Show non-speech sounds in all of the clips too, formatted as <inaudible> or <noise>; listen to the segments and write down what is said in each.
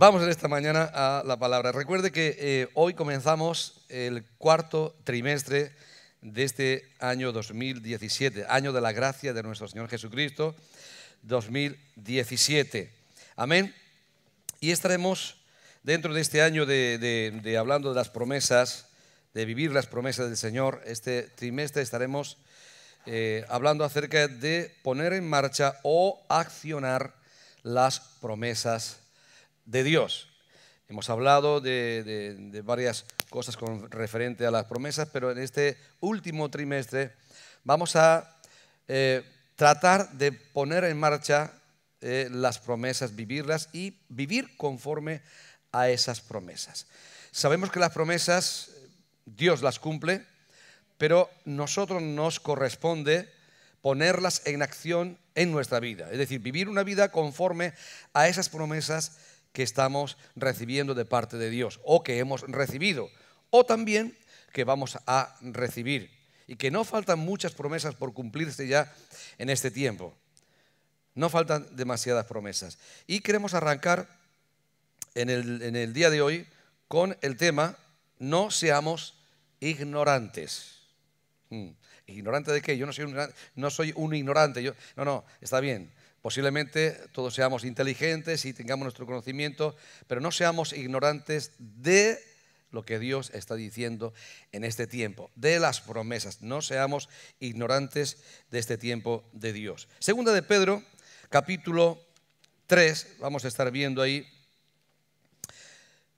Vamos en esta mañana a la palabra. Recuerde que eh, hoy comenzamos el cuarto trimestre de este año 2017, año de la gracia de nuestro Señor Jesucristo, 2017. Amén. Y estaremos dentro de este año de, hablando de las promesas, de vivir las promesas del Señor. Este trimestre estaremos eh, hablando acerca de poner en marcha o accionar las promesas de Dios. Hemos hablado de, varias cosas con referente a las promesas, pero en este último trimestre vamos a eh, tratar de poner en marcha eh, las promesas, vivirlas y vivir conforme a esas promesas. Sabemos que las promesas eh, Dios las cumple, pero nosotros nos corresponde ponerlas en acción en nuestra vida, es decir, vivir una vida conforme a esas promesas que estamos recibiendo de parte de Dios o que hemos recibido o también que vamos a recibir y que no faltan muchas promesas por cumplirse ya en este tiempo. No faltan demasiadas promesas. Y queremos arrancar en el, día de hoy con el tema no seamos ignorantes. Hmm. ¿Ignorante de qué? Yo no soy un, no soy un ignorante. Yo, no, no, está bien. Posiblemente todos seamos inteligentes y tengamos nuestro conocimiento, pero no seamos ignorantes de lo que Dios está diciendo en este tiempo, de las promesas. No seamos ignorantes de este tiempo de Dios. Segunda de Pedro, capítulo 3, vamos a estar viendo ahí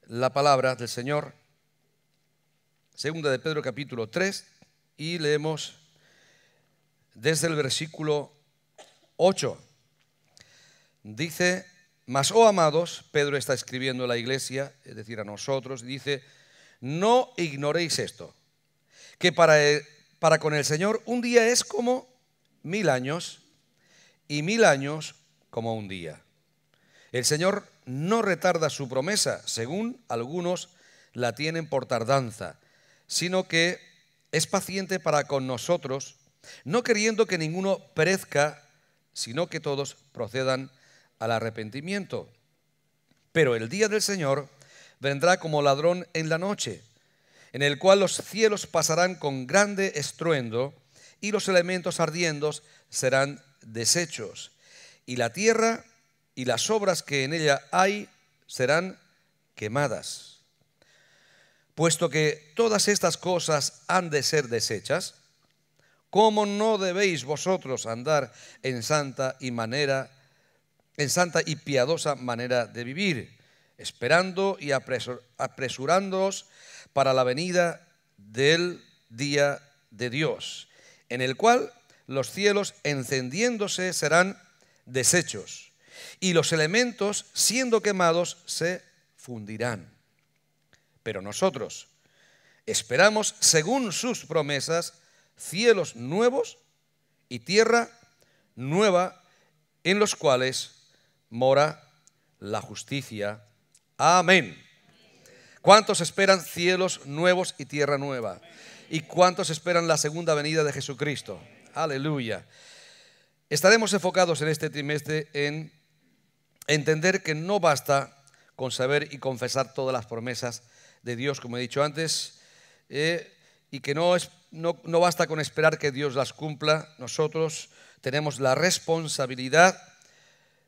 la palabra del Señor. Segunda de Pedro, capítulo 3, y leemos desde el versículo 8. Dice, mas, oh amados, Pedro está escribiendo a la iglesia, es decir, a nosotros, dice, no ignoréis esto, que para, para con el Señor un día es como mil años y mil años como un día. El Señor no retarda su promesa, según algunos la tienen por tardanza, sino que es paciente para con nosotros, no queriendo que ninguno perezca, sino que todos procedan al arrepentimiento. Pero el día del Señor vendrá como ladrón en la noche, en el cual los cielos pasarán con grande estruendo y los elementos ardiendo serán deshechos. Y la tierra y las obras que en ella hay serán quemadas. Puesto que todas estas cosas han de ser deshechas, ¿cómo no debéis vosotros andar en santa y manera en santa y piadosa manera de vivir, esperando y apresurándonos para la venida del día de Dios, en el cual los cielos encendiéndose serán deshechos y los elementos siendo quemados se fundirán. Pero nosotros esperamos, según sus promesas, cielos nuevos y tierra nueva en los cuales mora la justicia. Amén. ¿Cuántos esperan cielos nuevos y tierra nueva? ¿Y cuántos esperan la segunda venida de Jesucristo? Aleluya. Estaremos enfocados en este trimestre en entender que no basta con saber y confesar todas las promesas de Dios, como he dicho antes, eh, y que no, es, no basta con esperar que Dios las cumpla. Nosotros tenemos la responsabilidad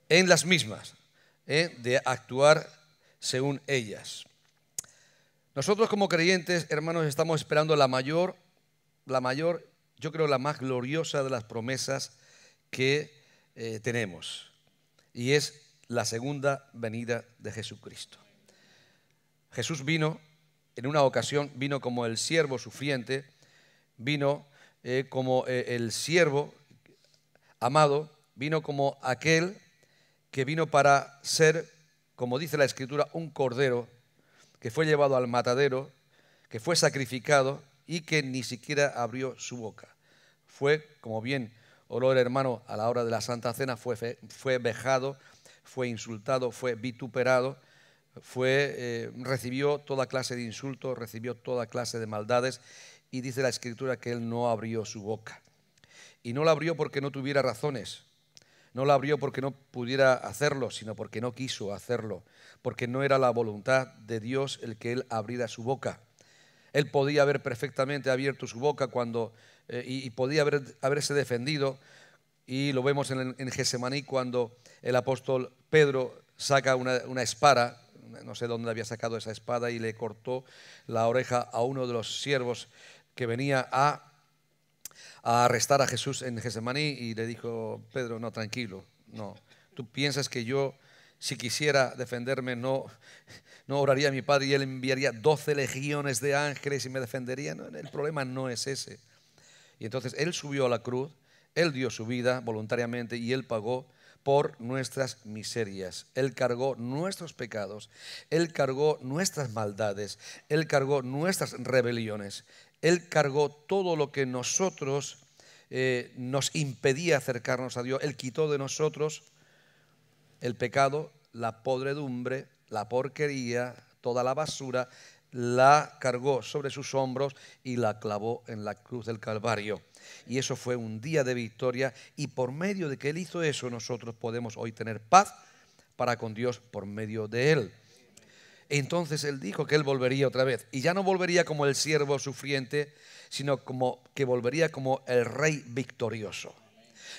en las mismas, ¿eh? de actuar según ellas. Nosotros como creyentes, hermanos, estamos esperando la mayor, la mayor, yo creo la más gloriosa de las promesas que eh, tenemos, y es la segunda venida de Jesucristo. Jesús vino, en una ocasión vino como el siervo sufriente, vino eh, como el siervo amado, vino como aquel que vino para ser, como dice la Escritura, un cordero que fue llevado al matadero, que fue sacrificado y que ni siquiera abrió su boca. Fue, como bien el hermano a la hora de la Santa Cena, fue, fue vejado, fue insultado, fue vituperado, fue, eh, recibió toda clase de insultos, recibió toda clase de maldades y dice la escritura que él no abrió su boca. Y no la abrió porque no tuviera razones, no la abrió porque no pudiera hacerlo, sino porque no quiso hacerlo, porque no era la voluntad de Dios el que él abriera su boca. Él podía haber perfectamente abierto su boca cuando, eh, y, podía haberse defendido, y lo vemos en, en Gesemaní cuando el apóstol Pedro saca una espada, no sé dónde había sacado esa espada, y le cortó la oreja a uno de los siervos que venía a a arrestar a Jesús en Getsemaní y le dijo, Pedro, no, tranquilo, no. Tú piensas que yo, si quisiera defenderme, no, no oraría a mi Padre y Él enviaría 12 legiones de ángeles y me defendería. No, el problema no es ese. Y entonces Él subió a la cruz, Él dio su vida voluntariamente y Él pagó por nuestras miserias. Él cargó nuestros pecados, Él cargó nuestras maldades, Él cargó nuestras rebeliones, él cargó todo lo que nosotros eh, nos impedía acercarnos a Dios. Él quitó de nosotros el pecado, la podredumbre, la porquería, toda la basura, la cargó sobre sus hombros y la clavó en la cruz del Calvario. Y eso fue un día de victoria y por medio de que Él hizo eso nosotros podemos hoy tener paz para con Dios por medio de Él. Entonces él dijo que él volvería otra vez. Y ya no volvería como el siervo sufriente, sino como que volvería como el rey victorioso.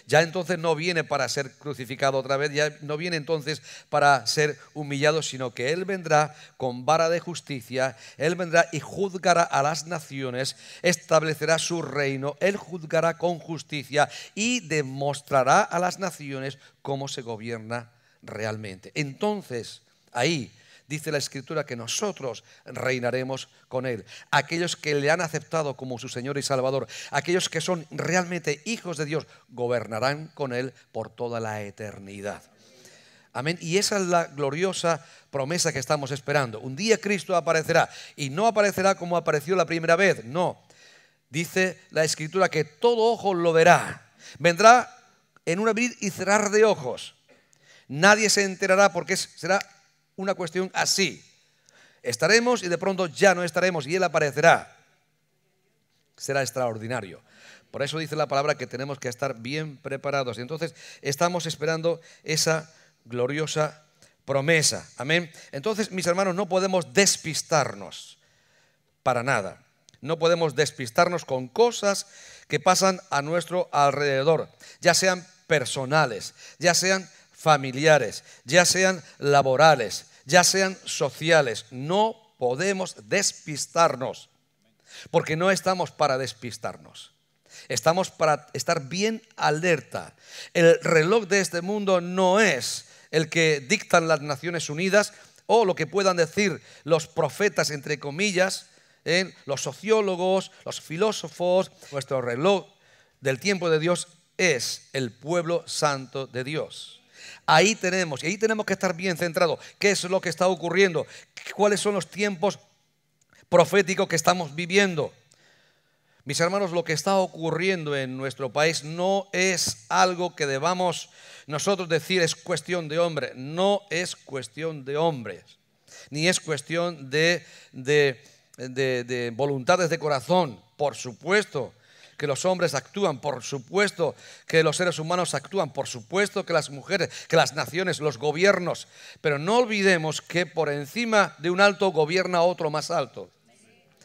Ya entonces no viene para ser crucificado otra vez, ya no viene entonces para ser humillado, sino que Él vendrá con vara de justicia, Él vendrá y juzgará a las naciones, establecerá su reino, Él juzgará con justicia y demostrará a las naciones cómo se gobierna realmente. Entonces, ahí dice la Escritura que nosotros reinaremos con Él. Aquellos que le han aceptado como su Señor y Salvador, aquellos que son realmente hijos de Dios, gobernarán con Él por toda la eternidad. Amén. Y esa es la gloriosa promesa que estamos esperando. Un día Cristo aparecerá y no aparecerá como apareció la primera vez, no. Dice la escritura que todo ojo lo verá. Vendrá en un abrir y cerrar de ojos. Nadie se enterará porque será una cuestión así. Estaremos y de pronto ya no estaremos y Él aparecerá. Será extraordinario. Por eso dice la palabra que tenemos que estar bien preparados. Y entonces estamos esperando esa gloriosa promesa. Amén. Entonces, mis hermanos, no podemos despistarnos para nada. No podemos despistarnos con cosas que pasan a nuestro alrededor, ya sean personales, ya sean familiares, ya sean laborales, ya sean sociales. No podemos despistarnos, porque no estamos para despistarnos. Estamos para estar bien alerta. El reloj de este mundo no es el que dictan las Naciones Unidas o lo que puedan decir los profetas, entre comillas, ¿eh? los sociólogos, los filósofos. Nuestro reloj del tiempo de Dios es el pueblo santo de Dios. Ahí tenemos, y ahí tenemos que estar bien centrados. ¿Qué es lo que está ocurriendo? ¿Cuáles son los tiempos proféticos que estamos viviendo? Mis hermanos, lo que está ocurriendo en nuestro país no es algo que debamos nosotros decir es cuestión de hombre. No es cuestión de hombres, ni es cuestión de, de voluntades de corazón, por supuesto que los hombres actúan, por supuesto que los seres humanos actúan, por supuesto que las mujeres, que las naciones, los gobiernos, pero no olvidemos que por encima de un alto gobierna otro más alto.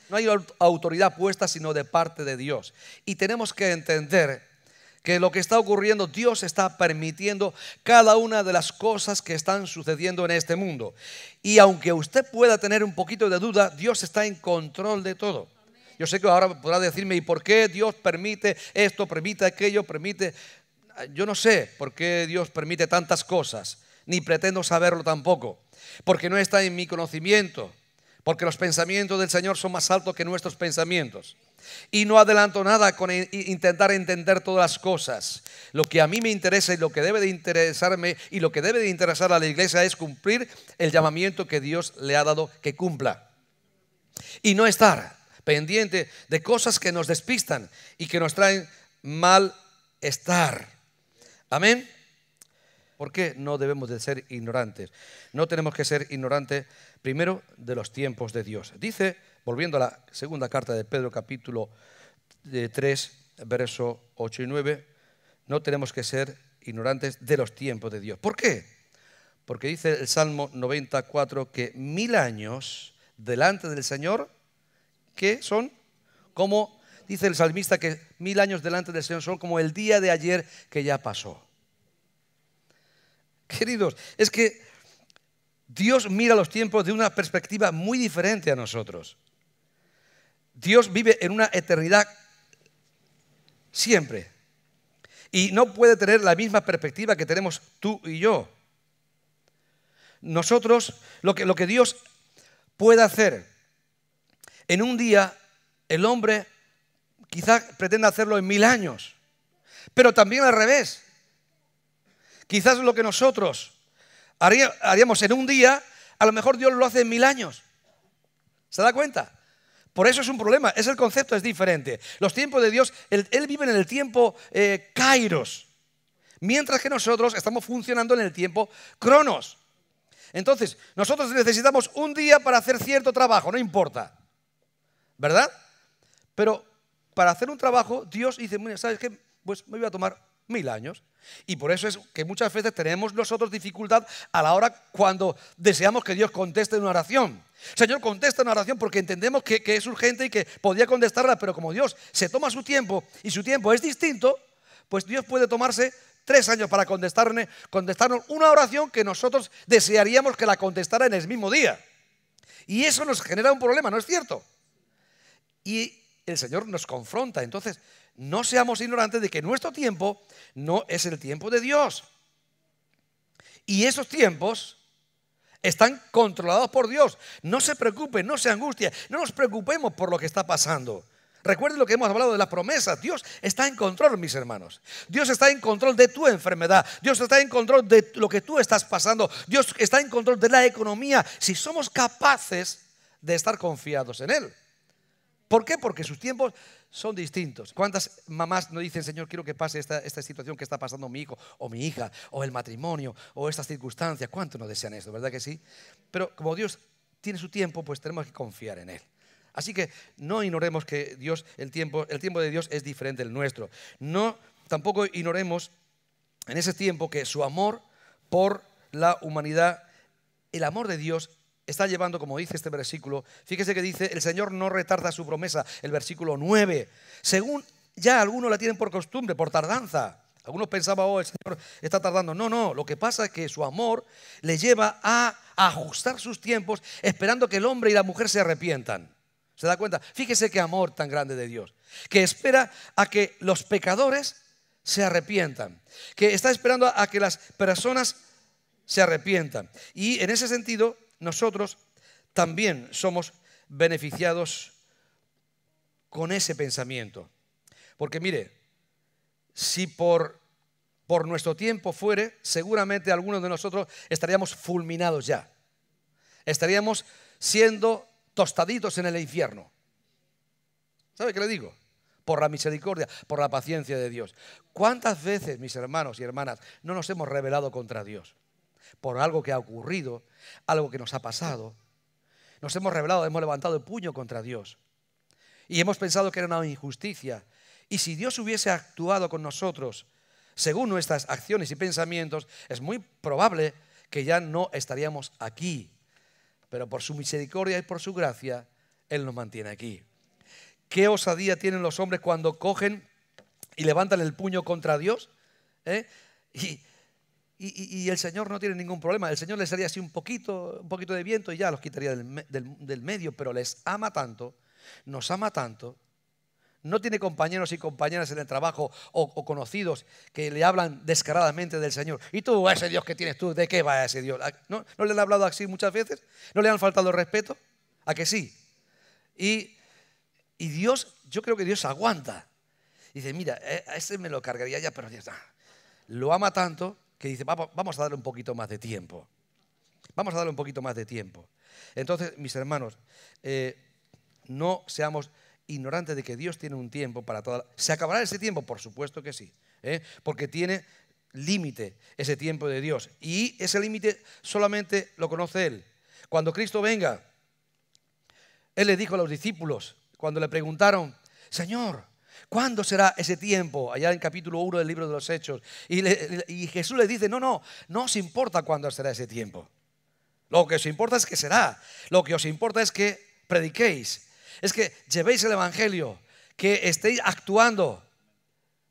No hay autoridad puesta sino de parte de Dios. Y tenemos que entender que lo que está ocurriendo, Dios está permitiendo cada una de las cosas que están sucediendo en este mundo. Y aunque usted pueda tener un poquito de duda, Dios está en control de todo. Yo sé que ahora podrá decirme, ¿y por qué Dios permite esto, permite aquello, permite... Yo no sé por qué Dios permite tantas cosas, ni pretendo saberlo tampoco, porque no está en mi conocimiento, porque los pensamientos del Señor son más altos que nuestros pensamientos. Y no adelanto nada con intentar entender todas las cosas. Lo que a mí me interesa y lo que debe de interesarme y lo que debe de interesar a la iglesia es cumplir el llamamiento que Dios le ha dado que cumpla. Y no estar pendiente de cosas que nos despistan y que nos traen malestar. Amén. ¿Por qué no debemos de ser ignorantes? No tenemos que ser ignorantes primero de los tiempos de Dios. Dice, volviendo a la segunda carta de Pedro capítulo 3, verso 8 y 9, no tenemos que ser ignorantes de los tiempos de Dios. ¿Por qué? Porque dice el Salmo 94 que mil años delante del Señor ¿Qué son como, dice el salmista, que mil años delante del Señor son como el día de ayer que ya pasó. <laughs> Queridos, es que Dios mira los tiempos de una perspectiva muy diferente a nosotros. Dios vive en una eternidad siempre. Y no puede tener la misma perspectiva que tenemos tú y yo. Nosotros, lo que, lo que Dios puede hacer en un día, el hombre quizás pretenda hacerlo en mil años, pero también al revés. Quizás lo que nosotros haríamos en un día, a lo mejor Dios lo hace en mil años. ¿Se da cuenta? Por eso es un problema, es el concepto, es diferente. Los tiempos de Dios, Él, vive en el tiempo eh, kairos, mientras que nosotros estamos funcionando en el tiempo cronos. Entonces, nosotros necesitamos un día para hacer cierto trabajo, no importa. ¿verdad? Pero para hacer un trabajo, Dios dice, ¿sabes qué? Pues me voy a tomar mil años. Y por eso es que muchas veces tenemos nosotros dificultad a la hora cuando deseamos que Dios conteste una oración. Señor, contesta una oración porque entendemos que, es urgente y que podría contestarla, pero como Dios se toma su tiempo y su tiempo es distinto, pues Dios puede tomarse tres años para contestarnos una oración que nosotros desearíamos que la contestara en el mismo día. Y eso nos genera un problema, ¿no es cierto? Y el Señor nos confronta. Entonces, no seamos ignorantes de que nuestro tiempo no es el tiempo de Dios. Y esos tiempos están controlados por Dios. No se preocupen, no se angustie, no nos preocupemos por lo que está pasando. Recuerden lo que hemos hablado de las promesas. Dios está en control, mis hermanos. Dios está en control de tu enfermedad. Dios está en control de lo que tú estás pasando. Dios está en control de la economía. Si somos capaces de estar confiados en Él. ¿Por qué? Porque sus tiempos son distintos. ¿Cuántas mamás no dicen, Señor, quiero que pase esta, situación que está pasando mi hijo o mi hija o el matrimonio o estas circunstancias? ¿Cuántos no desean eso? ¿Verdad que sí? Pero como Dios tiene su tiempo, pues tenemos que confiar en Él. Así que no ignoremos que Dios, el tiempo, el tiempo de Dios es diferente del nuestro. No, tampoco ignoremos en ese tiempo que su amor por la humanidad, el amor de Dios está llevando, como dice este versículo, fíjese que dice, el Señor no retarda su promesa, el versículo 9, según ya algunos la tienen por costumbre, por tardanza. Algunos pensaban, oh, el Señor está tardando. No, no, lo que pasa es que su amor le lleva a ajustar sus tiempos esperando que el hombre y la mujer se arrepientan. ¿Se da cuenta? Fíjese qué amor tan grande de Dios, que espera a que los pecadores se arrepientan, que está esperando a que las personas se arrepientan. Y en ese sentido, nosotros también somos beneficiados con ese pensamiento. Porque mire, si por, nuestro tiempo fuere, seguramente algunos de nosotros estaríamos fulminados ya. Estaríamos siendo tostaditos en el infierno. ¿Sabe qué le digo? Por la misericordia, por la paciencia de Dios. ¿Cuántas veces, mis hermanos y hermanas, no nos hemos rebelado contra Dios? por algo que ha ocurrido, algo que nos ha pasado. Nos hemos revelado, hemos levantado el puño contra Dios. Y hemos pensado que era una injusticia. Y si Dios hubiese actuado con nosotros según nuestras acciones y pensamientos, es muy probable que ya no estaríamos aquí. Pero por su misericordia y por su gracia, Él nos mantiene aquí. ¿Qué osadía tienen los hombres cuando cogen y levantan el puño contra Dios? ¿Eh? Y, el Señor no tiene ningún problema. El Señor les haría así un poquito, un poquito de viento y ya los quitaría del, del, medio, pero les ama tanto, nos ama tanto. No tiene compañeros y compañeras en el trabajo o, conocidos que le hablan descaradamente del Señor. ¿Y tú, ese Dios que tienes tú, de qué va ese Dios? Ah, ¿No, le han hablado así muchas veces? ¿No le han faltado respeto? ¿A que sí? Y, Dios, yo creo que Dios aguanta. Dice, mira, e, a ese me lo cargaría ya, pero Dios, ah, lo ama tanto que dice, vamos a darle un poquito más de tiempo. Vamos a darle un poquito más de tiempo. Entonces, mis hermanos, eh, no seamos ignorantes de que Dios tiene un tiempo para toda la... ¿Se acabará ese tiempo? Por supuesto que sí. ¿eh? Porque tiene límite ese tiempo de Dios. Y ese límite solamente lo conoce Él. Cuando Cristo venga, Él le dijo a los discípulos, cuando le preguntaron, Señor, ¿Cuándo será ese tiempo? Allá en capítulo 1 del libro de los Hechos. Y, Jesús le dice, no, no, no os importa cuándo será ese tiempo. Lo que os importa es que será. Lo que os importa es que prediquéis. Es que llevéis el Evangelio, que estéis actuando.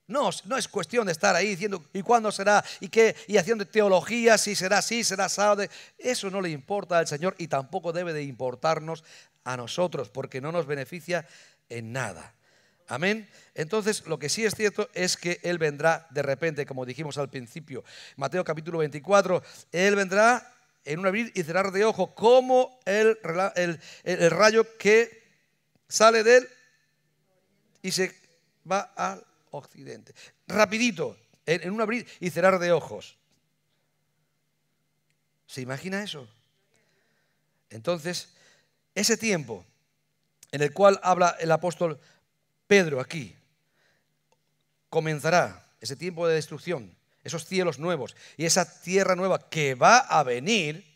No, no es cuestión de estar ahí diciendo y cuándo será y qué y haciendo teología, si será así, será sábado. Eso no le importa al Señor y tampoco debe de importarnos a nosotros porque no nos beneficia en nada. Amén. Entonces, lo que sí es cierto es que Él vendrá de repente, como dijimos al principio. Mateo capítulo 24, Él vendrá en un abrir y cerrar de ojos, como el, rayo que sale de Él y se va al occidente. Rapidito, en, en un abrir y cerrar de ojos. ¿Se imagina eso? Entonces, ese tiempo en el cual habla el apóstol Pedro aquí, comenzará ese tiempo de destrucción, esos cielos nuevos y esa tierra nueva que va a venir,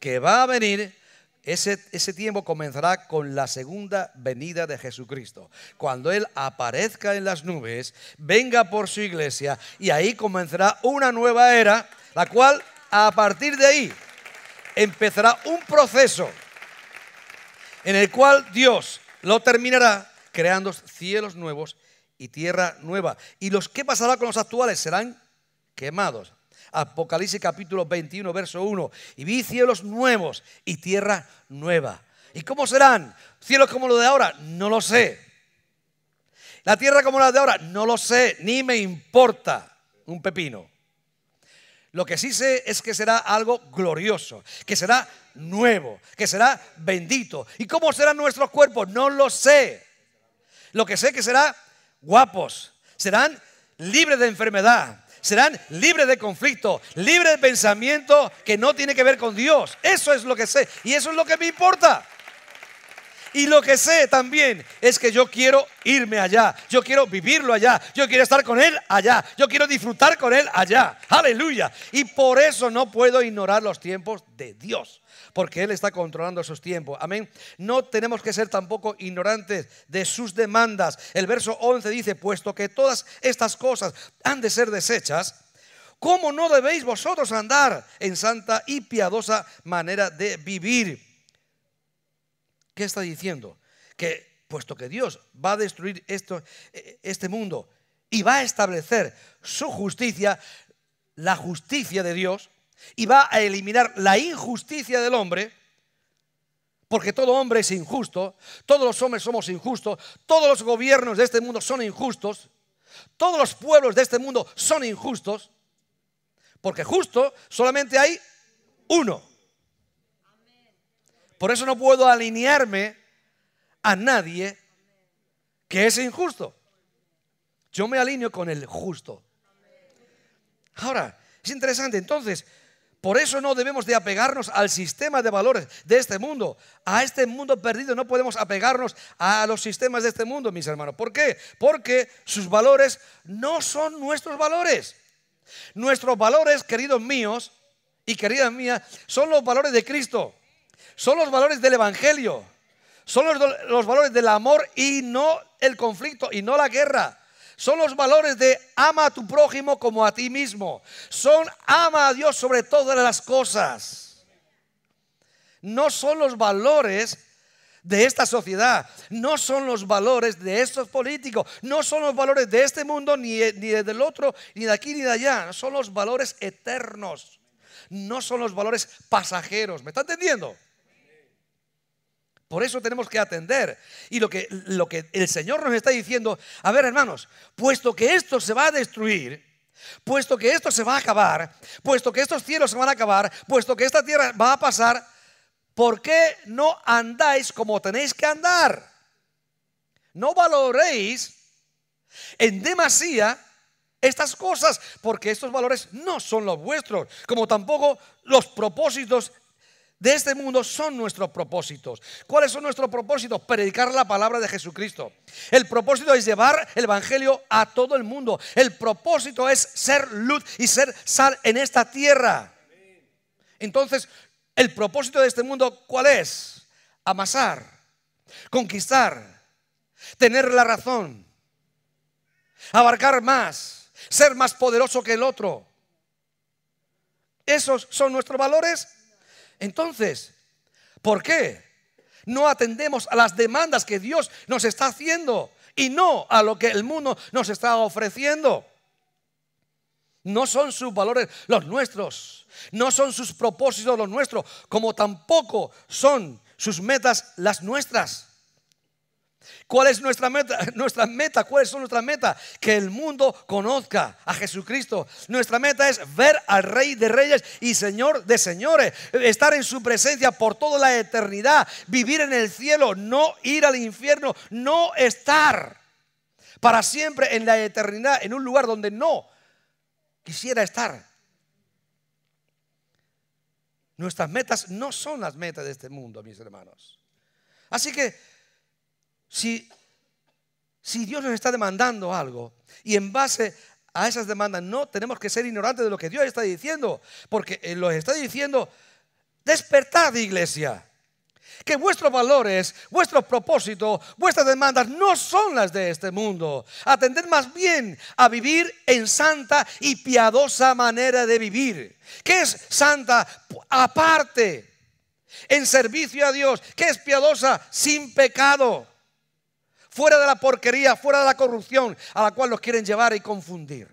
que va a venir, ese, ese, tiempo comenzará con la segunda venida de Jesucristo. Cuando Él aparezca en las nubes, venga por su iglesia y ahí comenzará una nueva era, la cual a partir de ahí empezará un proceso en el cual Dios lo terminará creando cielos nuevos y tierra nueva. ¿Y los qué pasará con los actuales? Serán quemados. Apocalipsis capítulo 21, verso 1. Y vi cielos nuevos y tierra nueva. ¿Y cómo serán? ¿Cielos como los de ahora? No lo sé. ¿La tierra como la de ahora? No lo sé, ni me importa un pepino. Lo que sí sé es que será algo glorioso, que será nuevo, que será bendito. ¿Y cómo serán nuestros cuerpos? No lo sé. Lo que sé que será guapos, serán libres de enfermedad, serán libres de conflicto, libres de pensamiento que no tiene que ver con Dios. Eso es lo que sé y eso es lo que me importa. Y lo que sé también es que yo quiero irme allá, yo quiero vivirlo allá, yo quiero estar con Él allá, yo quiero disfrutar con Él allá. Aleluya. Y por eso no puedo ignorar los tiempos de Dios, porque Él está controlando esos tiempos. Amén. No tenemos que ser tampoco ignorantes de sus demandas. El verso 11 dice, puesto que todas estas cosas han de ser desechas, ¿cómo no debéis vosotros andar en santa y piadosa manera de vivir? ¿Qué está diciendo? Que puesto que Dios va a destruir esto, e, este mundo y va a establecer su justicia, la justicia de Dios, y va a eliminar la injusticia del hombre, porque todo hombre es injusto, todos los hombres somos injustos, todos los gobiernos de este mundo son injustos, todos los pueblos de este mundo son injustos, porque justo solamente hay uno, por eso no puedo alinearme a nadie que es injusto. Yo me alineo con el justo. Ahora, es interesante, entonces, por eso no debemos de apegarnos al sistema de valores de este mundo, a este mundo perdido. No podemos apegarnos a los sistemas de este mundo, mis hermanos. ¿Por qué? Porque sus valores no son nuestros valores. Nuestros valores, queridos míos y queridas mías, son los valores de Cristo. Son los valores del Evangelio. Son los, valores del amor y no el conflicto y no la guerra. Son los valores de ama a tu prójimo como a ti mismo. Son ama a Dios sobre todas las cosas. No son los valores de esta sociedad, no son los valores de estos políticos, no son los valores de este mundo, ni, ni del otro, ni de aquí, ni de allá. Son los valores eternos, no son los valores pasajeros. ¿Me está entendiendo? Por eso tenemos que atender. Y lo que, lo que el Señor nos está diciendo, a ver hermanos, puesto que esto se va a destruir, puesto que esto se va a acabar, puesto que estos cielos se van a acabar, puesto que esta tierra va a pasar, ¿por qué no andáis como tenéis que andar? No valoréis en demasía estas cosas, porque estos valores no son los vuestros, como tampoco los propósitos de este mundo son nuestros propósitos. ¿Cuáles son nuestros propósitos? Predicar la palabra de Jesucristo. El propósito es llevar el Evangelio a todo el mundo. El propósito es ser luz y ser sal en esta tierra. Entonces, el propósito de este mundo, ¿cuál es? Amasar, conquistar, tener la razón, abarcar más, ser más poderoso que el otro. ¿Esos son nuestros valores? Entonces, ¿por qué? No atendemos a las demandas que Dios nos está haciendo y no a lo que el mundo nos está ofreciendo. No son sus valores los nuestros, no son sus propósitos los nuestros, como tampoco son sus metas las nuestras. ¿Cuál es nuestra meta? <laughs> Nuestra meta, ¿cuáles son nuestras metas? Que el mundo conozca a Jesucristo. Nuestra meta es ver al Rey de Reyes y Señor de Señores, estar en su presencia por toda la eternidad, vivir en el cielo, no ir al infierno, no estar para siempre en la eternidad en un lugar donde no quisiera estar. Nuestras metas no son las metas de este mundo, mis hermanos. Así que si, Dios nos está demandando algo y en base a esas demandas no tenemos que ser ignorantes de lo que Dios está diciendo, porque eh, lo está diciendo, despertad iglesia. Que vuestros valores, vuestros propósitos, vuestras demandas no son las de este mundo. Atended más bien a vivir en santa y piadosa manera de vivir. que es santa? Aparte, en servicio a Dios. que es piadosa? Sin pecado fuera de la porquería, fuera de la corrupción a la cual los quieren llevar y confundir.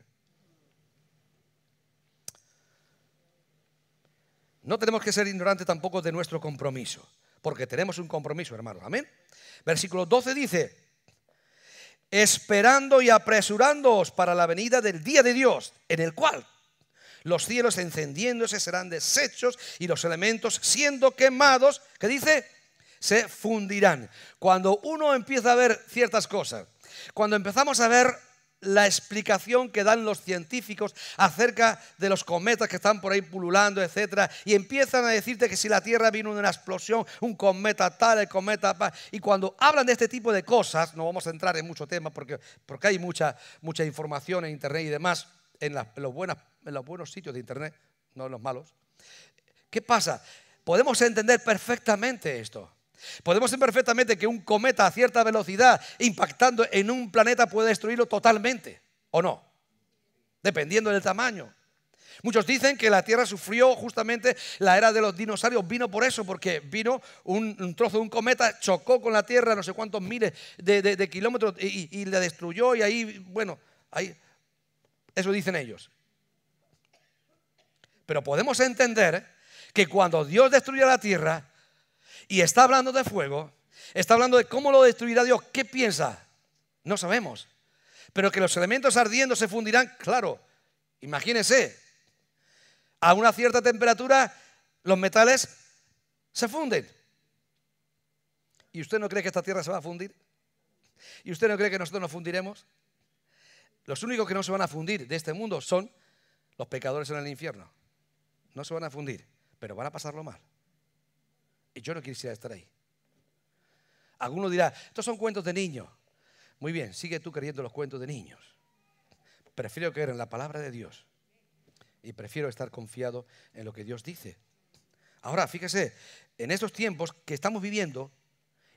No tenemos que ser ignorantes tampoco de nuestro compromiso, porque tenemos un compromiso, hermanos. Amén. Versículo 12 dice, esperando y apresurándoos para la venida del día de Dios, en el cual los cielos encendiéndose serán deshechos y los elementos siendo quemados, ¿qué dice? se fundirán. Cuando uno empieza a ver ciertas cosas, cuando empezamos a ver la explicación que dan los científicos acerca de los cometas que están por ahí pululando, etc., y empiezan a decirte que si la Tierra vino de una explosión, un cometa tal, el cometa tal, y cuando hablan de este tipo de cosas, no vamos a entrar en mucho tema porque, hay mucha, mucha información en Internet y demás, en, los en los buenos sitios de Internet, no en los malos. ¿Qué pasa? Podemos entender perfectamente esto. Podemos ser perfectamente que un cometa a cierta velocidad impactando en un planeta puede destruirlo totalmente, ¿o no? Dependiendo del tamaño. Muchos dicen que la Tierra sufrió justamente la era de los dinosaurios, vino por eso, porque vino un, trozo de un cometa, chocó con la Tierra no sé cuántos miles de, kilómetros y, la destruyó y ahí, bueno, ahí, eso dicen ellos. Pero podemos entender que cuando Dios destruyó la Tierra, y está hablando de fuego, está hablando de cómo lo destruirá Dios. ¿Qué piensa? No sabemos. Pero que los elementos ardiendo se fundirán, claro. Imagínense, a una cierta temperatura los metales se funden. ¿Y usted no cree que esta tierra se va a fundir? ¿Y usted no cree que nosotros nos fundiremos? Los únicos que no se van a fundir de este mundo son los pecadores en el infierno. No se van a fundir, pero van a pasarlo mal. Yo no quisiera estar ahí. Alguno dirá, estos son cuentos de niños. Muy bien, sigue tú creyendo los cuentos de niños. Prefiero creer en la palabra de Dios y prefiero estar confiado en lo que Dios dice. Ahora, fíjese, en estos tiempos que estamos viviendo,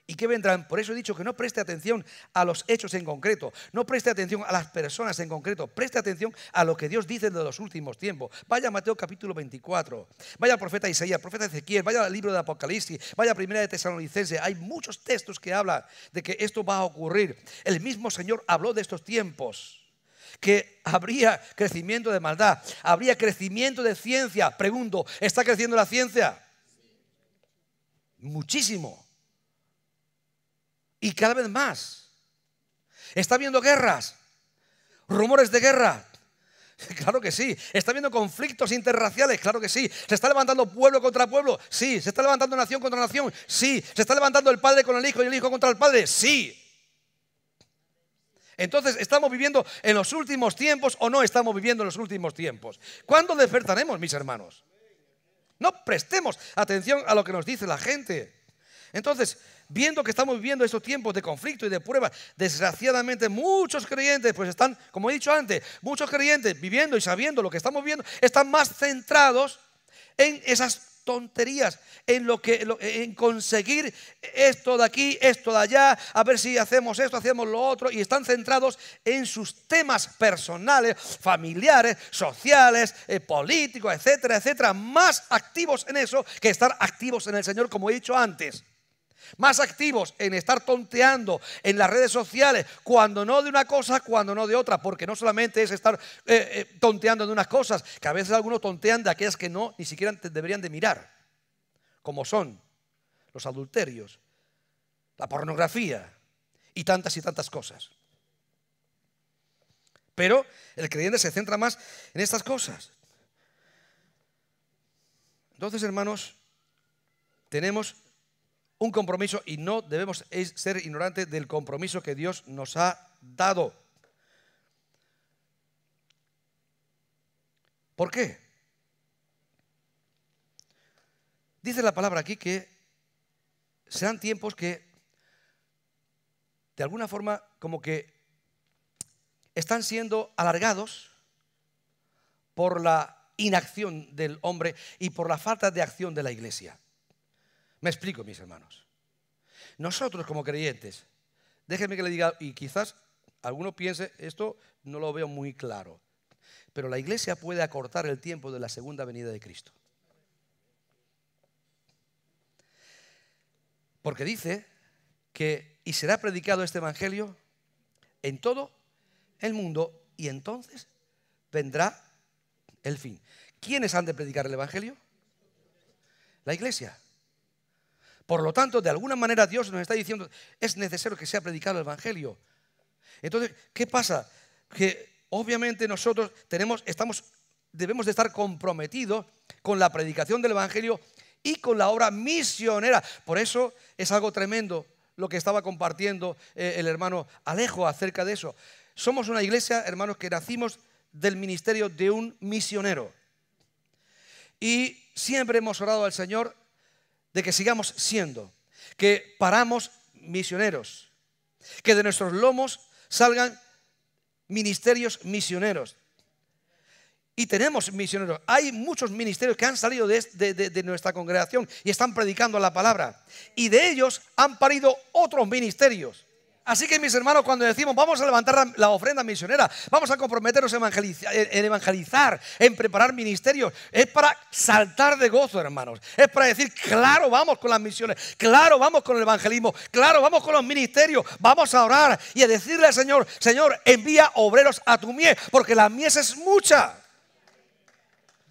y qué vendrán. Por eso he dicho que no preste atención a los hechos en concreto, no preste atención a las personas en concreto, preste atención a lo que Dios dice de los últimos tiempos. Vaya a Mateo capítulo 24, vaya al profeta Isaías, profeta Ezequiel, vaya al libro de Apocalipsis, vaya a primera de Tesalonicense. Hay muchos textos que hablan de que esto va a ocurrir. El mismo Señor habló de estos tiempos que habría crecimiento de maldad, habría crecimiento de ciencia. Pregunto, ¿está creciendo la ciencia? Muchísimo. Y cada vez más. Está habiendo guerras, rumores de guerra. <laughs> Claro que sí. Está habiendo conflictos interraciales. Claro que sí. Se está levantando pueblo contra pueblo. Sí. Se está levantando nación contra nación. Sí. Se está levantando el padre con el hijo y el hijo contra el padre. Sí. Entonces, ¿estamos viviendo en los últimos tiempos o no estamos viviendo en los últimos tiempos? ¿Cuándo despertaremos, mis hermanos? No prestemos atención a lo que nos dice la gente. Entonces, viendo que estamos viviendo estos tiempos de conflicto y de pruebas, desgraciadamente muchos creyentes, pues están, como he dicho antes, muchos creyentes viviendo y sabiendo lo que estamos viendo, están más centrados en esas tonterías en lo que en conseguir esto de aquí, esto de allá, a ver si hacemos esto, hacemos lo otro y están centrados en sus temas personales, familiares, sociales, eh, políticos, etcétera, etcétera, más activos en eso que estar activos en el Señor como he dicho antes más activos en estar tonteando en las redes sociales, cuando no de una cosa, cuando no de otra, porque no solamente es estar eh, eh, tonteando de unas cosas, que a veces algunos tontean de aquellas que no ni siquiera deberían de mirar, como son los adulterios, la pornografía y tantas y tantas cosas. Pero el creyente se centra más en estas cosas. Entonces, hermanos, tenemos un compromiso y no debemos ser ignorantes del compromiso que Dios nos ha dado. ¿Por qué? Dice la palabra aquí que serán tiempos que de alguna forma como que están siendo alargados por la inacción del hombre y por la falta de acción de la iglesia. Me explico, mis hermanos. Nosotros como creyentes, déjenme que le diga, y quizás alguno piense, esto no lo veo muy claro, pero la iglesia puede acortar el tiempo de la segunda venida de Cristo. Porque dice que, y será predicado este Evangelio en todo el mundo, y entonces vendrá el fin. ¿Quiénes han de predicar el Evangelio? La iglesia. Por lo tanto, de alguna manera Dios nos está diciendo, es necesario que sea predicado el Evangelio. Entonces, ¿qué pasa? Que obviamente nosotros tenemos, estamos, debemos de estar comprometidos con la predicación del Evangelio y con la obra misionera. Por eso es algo tremendo lo que estaba compartiendo eh, el hermano Alejo acerca de eso. Somos una iglesia, hermanos, que nacimos del ministerio de un misionero. Y siempre hemos orado al Señor de que sigamos siendo, que paramos misioneros, que de nuestros lomos salgan ministerios misioneros. Y tenemos misioneros. Hay muchos ministerios que han salido de, nuestra congregación y están predicando la palabra. Y de ellos han parido otros ministerios. Así que mis hermanos, cuando decimos vamos a levantar la ofrenda misionera, vamos a comprometernos eh, en evangelizar, en preparar ministerios, es para saltar de gozo, hermanos. Es para decir, claro, vamos con las misiones, claro, vamos con el evangelismo, claro, vamos con los ministerios, vamos a orar y a decirle al Señor, Señor, envía obreros a tu mies, porque la mies es mucha.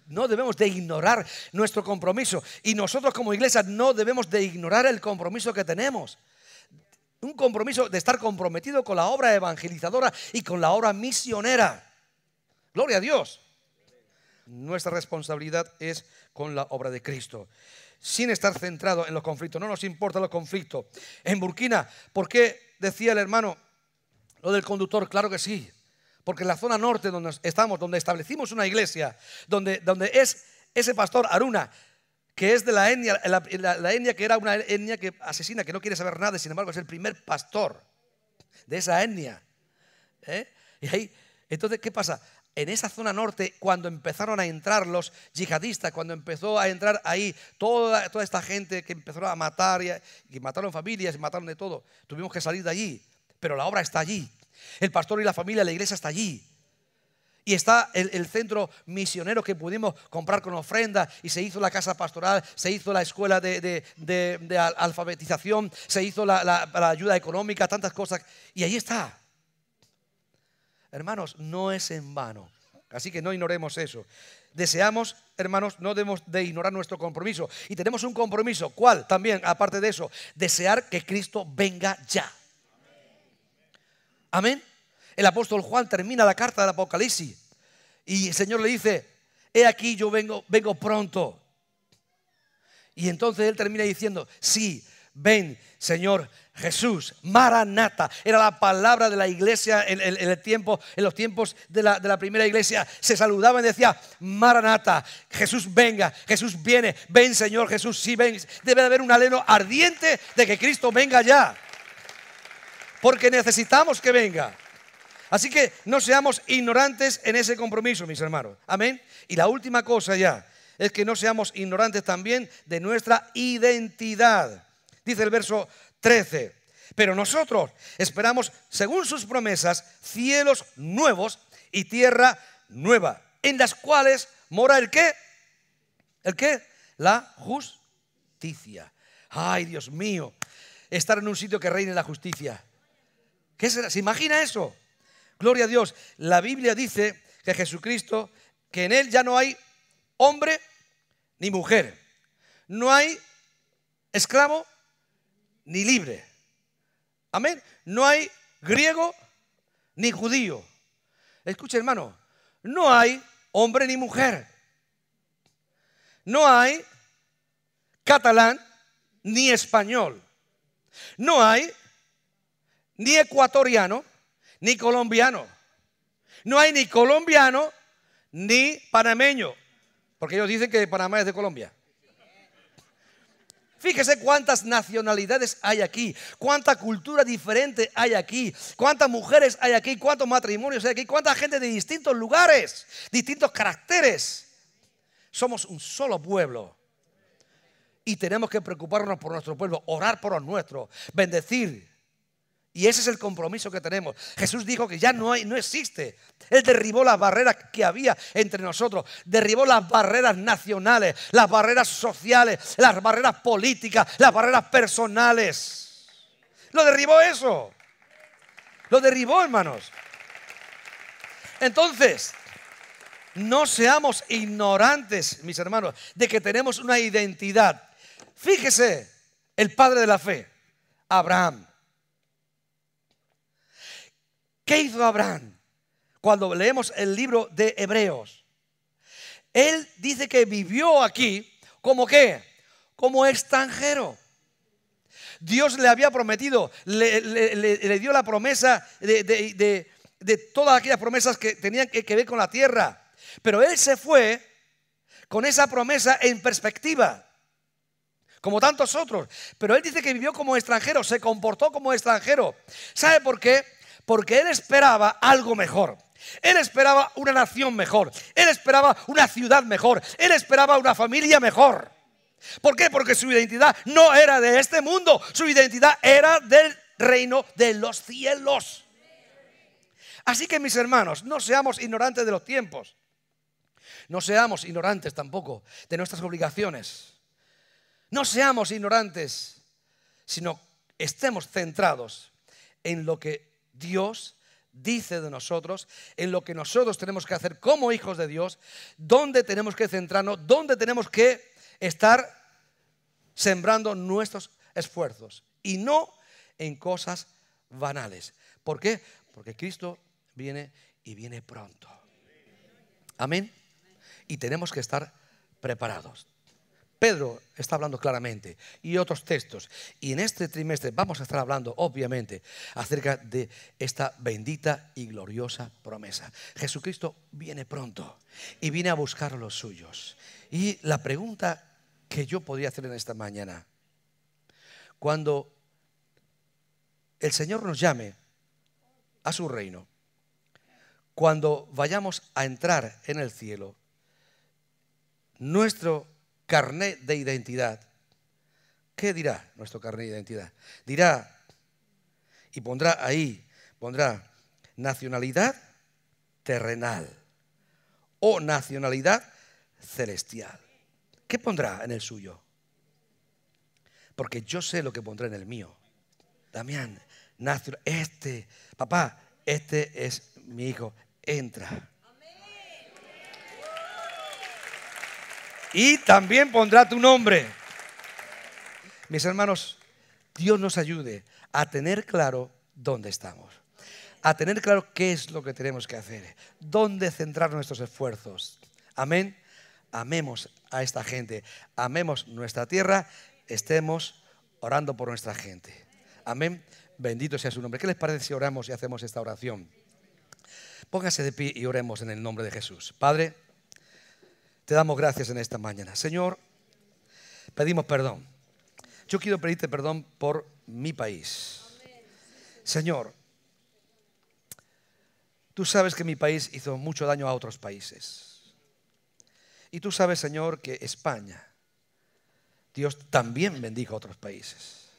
No debemos de ignorar nuestro compromiso y nosotros como iglesia no debemos de ignorar el compromiso que tenemos un compromiso de estar comprometido con la obra evangelizadora y con la obra misionera. Gloria a Dios. Nuestra responsabilidad es con la obra de Cristo. Sin estar centrado en los conflictos. No nos importa los conflictos. En Burkina, ¿por qué decía el hermano lo del conductor? Claro que sí. Porque en la zona norte donde estamos, donde establecimos una iglesia, donde, donde es ese pastor Aruna, que es de la etnia, la, etnia que era una etnia que asesina, que no quiere saber nada, sin embargo es el primer pastor de esa etnia. ¿eh? Y ahí, entonces, ¿qué pasa? En esa zona norte, cuando empezaron a entrar los yihadistas, cuando empezó a entrar ahí toda, toda esta gente que empezó a matar, y, mataron familias, y mataron de todo, tuvimos que salir de allí, pero la obra está allí. El pastor y la familia, la iglesia está allí. Y está el, centro misionero que pudimos comprar con ofrenda y se hizo la casa pastoral, se hizo la escuela de, alfabetización, se hizo la, la ayuda económica, tantas cosas. Y ahí está. Hermanos, no es en vano. Así que no ignoremos eso. Deseamos, hermanos, no debemos de ignorar nuestro compromiso. Y tenemos un compromiso. ¿Cuál? También, aparte de eso, desear que Cristo venga ya. Amén. El apóstol Juan termina la carta del Apocalipsis y el Señor le dice, he aquí yo vengo, vengo pronto. Y entonces él termina diciendo, sí, ven Señor Jesús, Maranata, era la palabra de la iglesia en, el tiempo, en los tiempos de la, primera iglesia, se saludaba y decía, Maranata, Jesús venga, Jesús viene, ven Señor Jesús, sí ven, debe haber un aleno ardiente de que Cristo venga ya, porque necesitamos que venga. Así que no seamos ignorantes en ese compromiso, mis hermanos. Amén. Y la última cosa ya es que no seamos ignorantes también de nuestra identidad. Dice el verso 13. Pero nosotros esperamos, según sus promesas, cielos nuevos y tierra nueva, en las cuales mora el qué? ¿El qué? La justicia. Ay, Dios mío, estar en un sitio que reine la justicia. ¿Qué será? ¿Se imagina eso? Gloria a Dios. La Biblia dice que Jesucristo, que en Él ya no hay hombre ni mujer. No hay esclavo ni libre. Amén. No hay griego ni judío. Escuche hermano, no hay hombre ni mujer. No hay catalán ni español. No hay ni ecuatoriano ni colombiano. No hay ni colombiano ni panameño. Porque ellos dicen que Panamá es de Colombia. Fíjese cuántas nacionalidades hay aquí, cuánta cultura diferente hay aquí, cuántas mujeres hay aquí, cuántos matrimonios hay aquí, cuánta gente de distintos lugares, distintos caracteres. Somos un solo pueblo. Y tenemos que preocuparnos por nuestro pueblo, orar por los nuestros, bendecir, y ese es el compromiso que tenemos. Jesús dijo que ya no, hay, no existe. Él derribó las barreras que había entre nosotros. Derribó las barreras nacionales, las barreras sociales, las barreras políticas, las barreras personales. Lo derribó eso. Lo derribó, hermanos. Entonces, no seamos ignorantes, mis hermanos, de que tenemos una identidad. Fíjese, el padre de la fe, Abraham ¿Qué hizo Abraham? Cuando leemos el libro de Hebreos, él dice que vivió aquí como qué? Como extranjero. Dios le había prometido, le, dio la promesa de, todas aquellas promesas que tenían que, que ver con la tierra. Pero él se fue con esa promesa en perspectiva como tantos otros. Pero él dice que vivió como extranjero, se comportó como extranjero. ¿Sabe por qué? porque él esperaba algo mejor. Él esperaba una nación mejor. Él esperaba una ciudad mejor. Él esperaba una familia mejor. ¿Por qué? Porque su identidad no era de este mundo. Su identidad era del reino de los cielos. Así que mis hermanos, no seamos ignorantes de los tiempos. No seamos ignorantes tampoco de nuestras obligaciones. No seamos ignorantes, sino estemos centrados en lo que Dios dice de nosotros, en lo que nosotros tenemos que hacer como hijos de Dios, dónde tenemos que centrarnos, dónde tenemos que estar sembrando nuestros esfuerzos y no en cosas banales. ¿Por qué? Porque Cristo viene y viene pronto. Amén. Y tenemos que estar preparados. Pedro está hablando claramente y otros textos. Y en este trimestre vamos a estar hablando, obviamente, acerca de esta bendita y gloriosa promesa. Jesucristo viene pronto y viene a buscar a los suyos. Y la pregunta que yo podría hacer en esta mañana, cuando el Señor nos llame a su reino, cuando vayamos a entrar en el cielo, nuestro Carné de identidad. ¿Qué dirá nuestro carnet de identidad? Dirá, y pondrá ahí, pondrá nacionalidad terrenal o nacionalidad celestial. ¿Qué pondrá en el suyo? Porque yo sé lo que pondré en el mío. Damián, este, papá, este es mi hijo, entra. y también pondrá tu nombre. Mis hermanos, Dios nos ayude a tener claro dónde estamos, a tener claro qué es lo que tenemos que hacer, dónde centrar nuestros esfuerzos. Amén. Amemos a esta gente, amemos nuestra tierra, estemos orando por nuestra gente. Amén. Bendito sea su nombre. ¿Qué les parece si oramos y hacemos esta oración? Póngase de pie y oremos en el nombre de Jesús. Padre. Te damos gracias en esta mañana. Señor, pedimos perdón. Yo quiero pedirte perdón por mi país. Señor, tú sabes que mi país hizo mucho daño a otros países. Y tú sabes, Señor, que España, Dios también bendijo a otros países.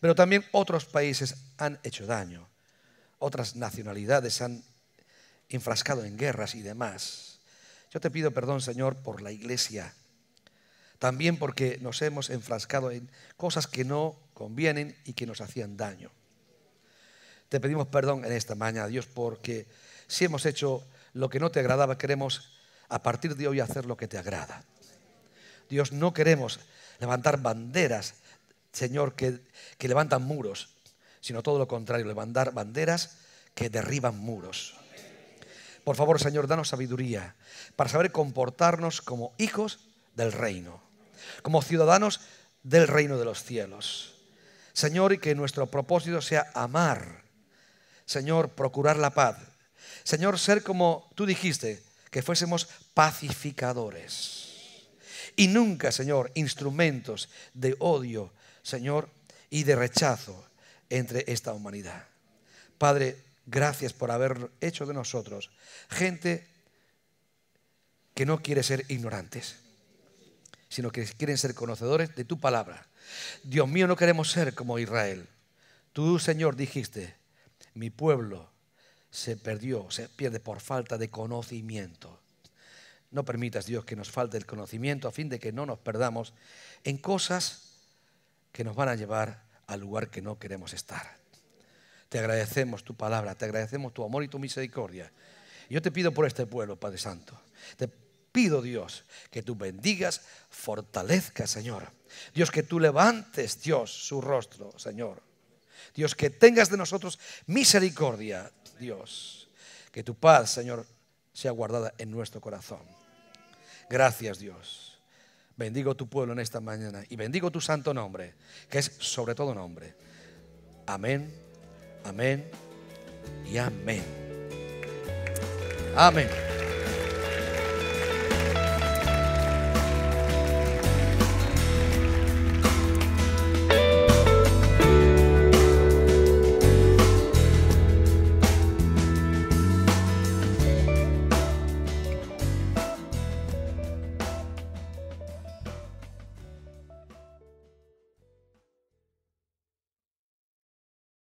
Pero también otros países han hecho daño. Otras nacionalidades han enfrascado en guerras y demás. Yo te pido perdón, Señor, por la iglesia. También porque nos hemos enfrascado en cosas que no convienen y que nos hacían daño. Te pedimos perdón en esta mañana, Dios, porque si hemos hecho lo que no te agradaba, queremos a partir de hoy hacer lo que te agrada. Dios, no queremos levantar banderas, Señor, que, que levantan muros, sino todo lo contrario, levantar banderas que derriban muros. Por favor, Señor, danos sabiduría para saber comportarnos como hijos del reino, como ciudadanos del reino de los cielos. Señor, y que nuestro propósito sea amar. Señor, procurar la paz. Señor, ser como tú dijiste, que fuésemos pacificadores. Y nunca, Señor, instrumentos de odio, Señor, y de rechazo entre esta humanidad. Padre, Gracias por haber hecho de nosotros gente que no quiere ser ignorantes, sino que quieren ser conocedores de tu palabra. Dios mío, no queremos ser como Israel. Tú, Señor, dijiste, mi pueblo se perdió, se pierde por falta de conocimiento. No permitas, Dios, que nos falte el conocimiento a fin de que no nos perdamos en cosas que nos van a llevar al lugar que no queremos estar. Te agradecemos tu palabra, te agradecemos tu amor y tu misericordia. Yo te pido por este pueblo, Padre Santo. Te pido, Dios, que tú bendigas, fortalezcas, Señor. Dios, que tú levantes, Dios, su rostro, Señor. Dios, que tengas de nosotros misericordia, Dios. Que tu paz, Señor, sea guardada en nuestro corazón. Gracias, Dios. Bendigo tu pueblo en esta mañana y bendigo tu santo nombre, que es sobre todo nombre. Amén Amén y amén. Amén.